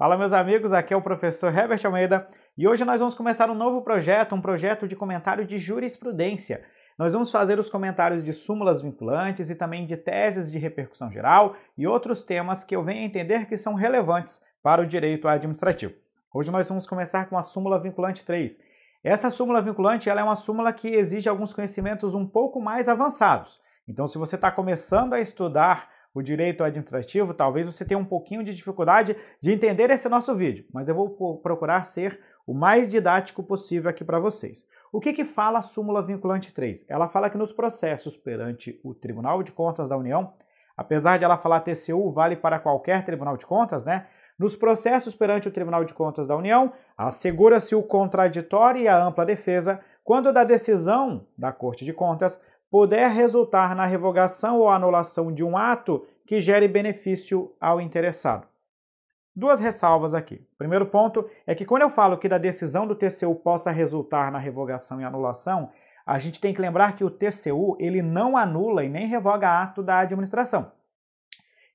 Fala meus amigos, aqui é o professor Herbert Almeida e hoje nós vamos começar um novo projeto, um projeto de comentário de jurisprudência. Nós vamos fazer os comentários de súmulas vinculantes e também de teses de repercussão geral e outros temas que eu venho a entender que são relevantes para o direito administrativo. Hoje nós vamos começar com a súmula vinculante 3. Essa súmula vinculante ela é uma súmula que exige alguns conhecimentos um pouco mais avançados. Então, se você está começando a estudar o direito administrativo, talvez você tenha um pouquinho de dificuldade de entender esse nosso vídeo, mas eu vou procurar ser o mais didático possível aqui para vocês. O que, que fala a súmula vinculante 3? Ela fala que nos processos perante o Tribunal de Contas da União, apesar de ela falar TCU vale para qualquer Tribunal de Contas, né? Nos processos perante o Tribunal de Contas da União, assegura-se o contraditório e a ampla defesa quando da decisão da Corte de Contas poder resultar na revogação ou anulação de um ato que gere benefício ao interessado. Duas ressalvas aqui. Primeiro ponto é que quando eu falo que da decisão do TCU possa resultar na revogação e anulação, a gente tem que lembrar que o TCU ele não anula e nem revoga ato da administração.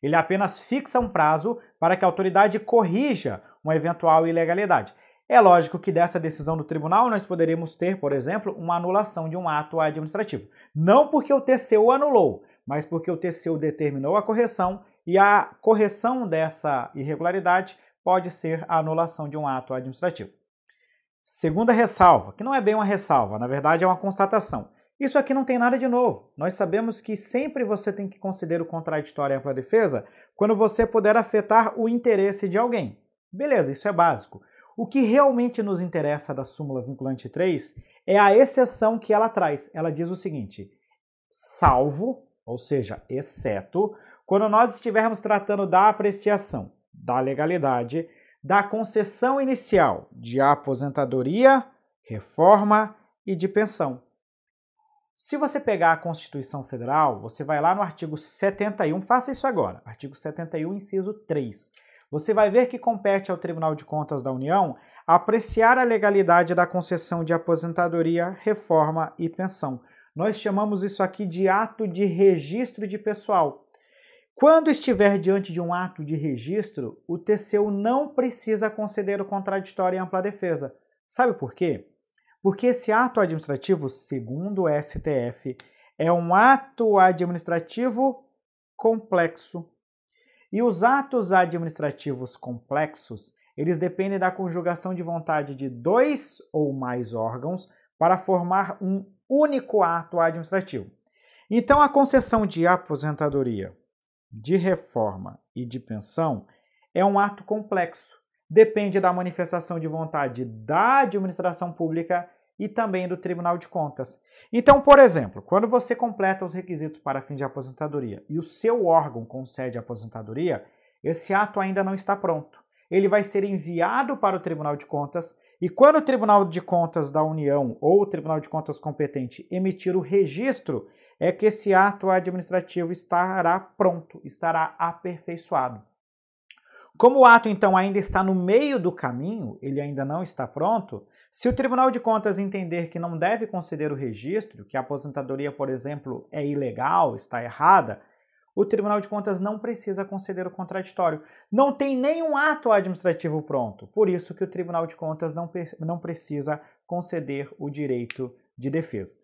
Ele apenas fixa um prazo para que a autoridade corrija uma eventual ilegalidade. É lógico que dessa decisão do tribunal nós poderíamos ter, por exemplo, uma anulação de um ato administrativo. Não porque o TCU anulou, mas porque o TCU determinou a correção e a correção dessa irregularidade pode ser a anulação de um ato administrativo. Segunda ressalva, que não é bem uma ressalva, na verdade é uma constatação. Isso aqui não tem nada de novo. Nós sabemos que sempre você tem que considerar o contraditório e ampla defesa quando você puder afetar o interesse de alguém. Beleza, isso é básico. O que realmente nos interessa da súmula vinculante 3 é a exceção que ela traz. Ela diz o seguinte: salvo, ou seja, exceto, quando nós estivermos tratando da apreciação, da legalidade, da concessão inicial de aposentadoria, reforma e de pensão. Se você pegar a Constituição Federal, você vai lá no artigo 71, faça isso agora, artigo 71, inciso 3 você vai ver que compete ao Tribunal de Contas da União apreciar a legalidade da concessão de aposentadoria, reforma e pensão. Nós chamamos isso aqui de ato de registro de pessoal. Quando estiver diante de um ato de registro, o TCU não precisa conceder o contraditório e ampla defesa. Sabe por quê? Porque esse ato administrativo, segundo o STF, é um ato administrativo complexo, e os atos administrativos complexos, eles dependem da conjugação de vontade de dois ou mais órgãos para formar um único ato administrativo. Então, a concessão de aposentadoria, de reforma e de pensão é um ato complexo. Depende da manifestação de vontade da administração pública e também do Tribunal de Contas. Então, por exemplo, quando você completa os requisitos para fins de aposentadoria e o seu órgão concede a aposentadoria, esse ato ainda não está pronto. Ele vai ser enviado para o Tribunal de Contas e quando o Tribunal de Contas da União ou o Tribunal de Contas competente emitir o registro, é que esse ato administrativo estará pronto, estará aperfeiçoado. Como o ato, então, ainda está no meio do caminho, ele ainda não está pronto, se o Tribunal de Contas entender que não deve conceder o registro, que a aposentadoria, por exemplo, é ilegal, está errada, o Tribunal de Contas não precisa conceder o contraditório. Não tem nenhum ato administrativo pronto, por isso que o Tribunal de Contas não, não precisa conceder o direito de defesa.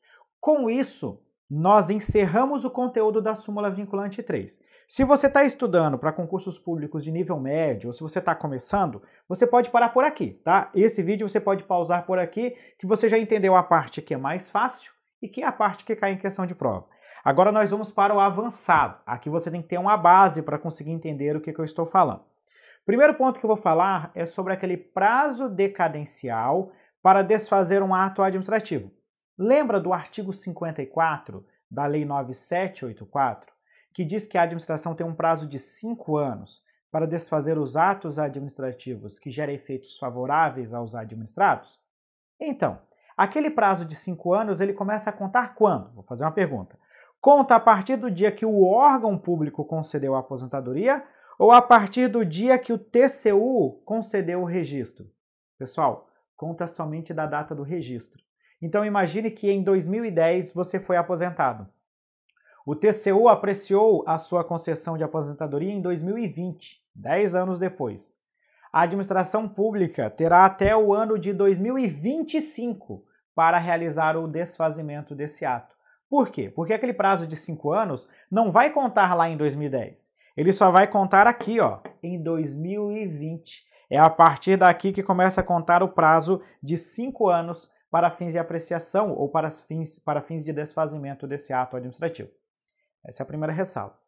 Com isso, nós encerramos o conteúdo da súmula vinculante 3. Se você está estudando para concursos públicos de nível médio, ou se você está começando, você pode parar por aqui, tá? Esse vídeo você pode pausar por aqui, que você já entendeu a parte que é mais fácil e que é a parte que cai em questão de prova. Agora nós vamos para o avançado. Aqui você tem que ter uma base para conseguir entender o que, que eu estou falando. Primeiro ponto que eu vou falar é sobre aquele prazo decadencial para desfazer um ato administrativo. Lembra do artigo 54 da Lei 9784, que diz que a administração tem um prazo de cinco anos para desfazer os atos administrativos que gerem efeitos favoráveis aos administrados? Então, aquele prazo de cinco anos ele começa a contar quando? Vou fazer uma pergunta. Conta a partir do dia que o órgão público concedeu a aposentadoria ou a partir do dia que o TCU concedeu o registro? Pessoal, conta somente da data do registro. Então imagine que em 2010 você foi aposentado. O TCU apreciou a sua concessão de aposentadoria em 2020, 10 anos depois. A administração pública terá até o ano de 2025 para realizar o desfazimento desse ato. Por quê? Porque aquele prazo de 5 anos não vai contar lá em 2010. Ele só vai contar aqui, ó, em 2020. É a partir daqui que começa a contar o prazo de 5 anos para fins de apreciação ou para fins, para fins de desfazimento desse ato administrativo. Essa é a primeira ressalva.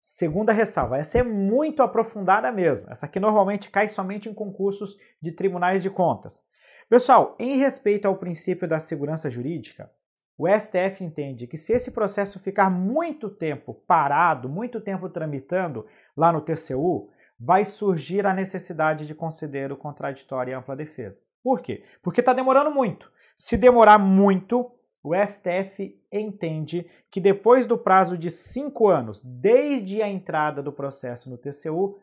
Segunda ressalva, essa é muito aprofundada mesmo. Essa aqui normalmente cai somente em concursos de tribunais de contas. Pessoal, em respeito ao princípio da segurança jurídica, o STF entende que se esse processo ficar muito tempo parado, muito tempo tramitando lá no TCU, vai surgir a necessidade de conceder o contraditório e ampla defesa. Por quê? Porque está demorando muito. Se demorar muito, o STF entende que depois do prazo de cinco anos, desde a entrada do processo no TCU,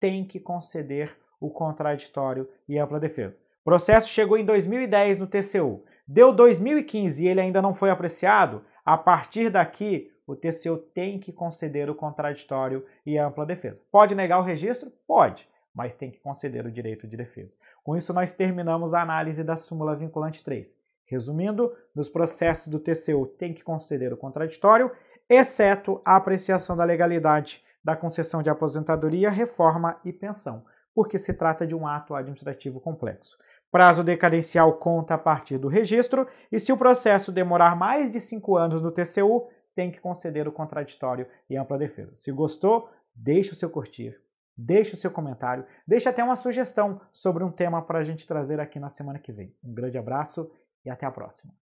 tem que conceder o contraditório e ampla defesa. O processo chegou em 2010 no TCU. Deu 2015 e ele ainda não foi apreciado. A partir daqui, o TCU tem que conceder o contraditório e a ampla defesa. Pode negar o registro? Pode, mas tem que conceder o direito de defesa. Com isso, nós terminamos a análise da súmula vinculante 3. Resumindo, nos processos do TCU tem que conceder o contraditório, exceto a apreciação da legalidade da concessão de aposentadoria, reforma e pensão, porque se trata de um ato administrativo complexo. Prazo decadencial conta a partir do registro, e se o processo demorar mais de cinco anos no TCU, tem que conceder o contraditório e ampla defesa. Se gostou, deixe o seu curtir, deixe o seu comentário, deixe até uma sugestão sobre um tema para a gente trazer aqui na semana que vem. Um grande abraço e até a próxima.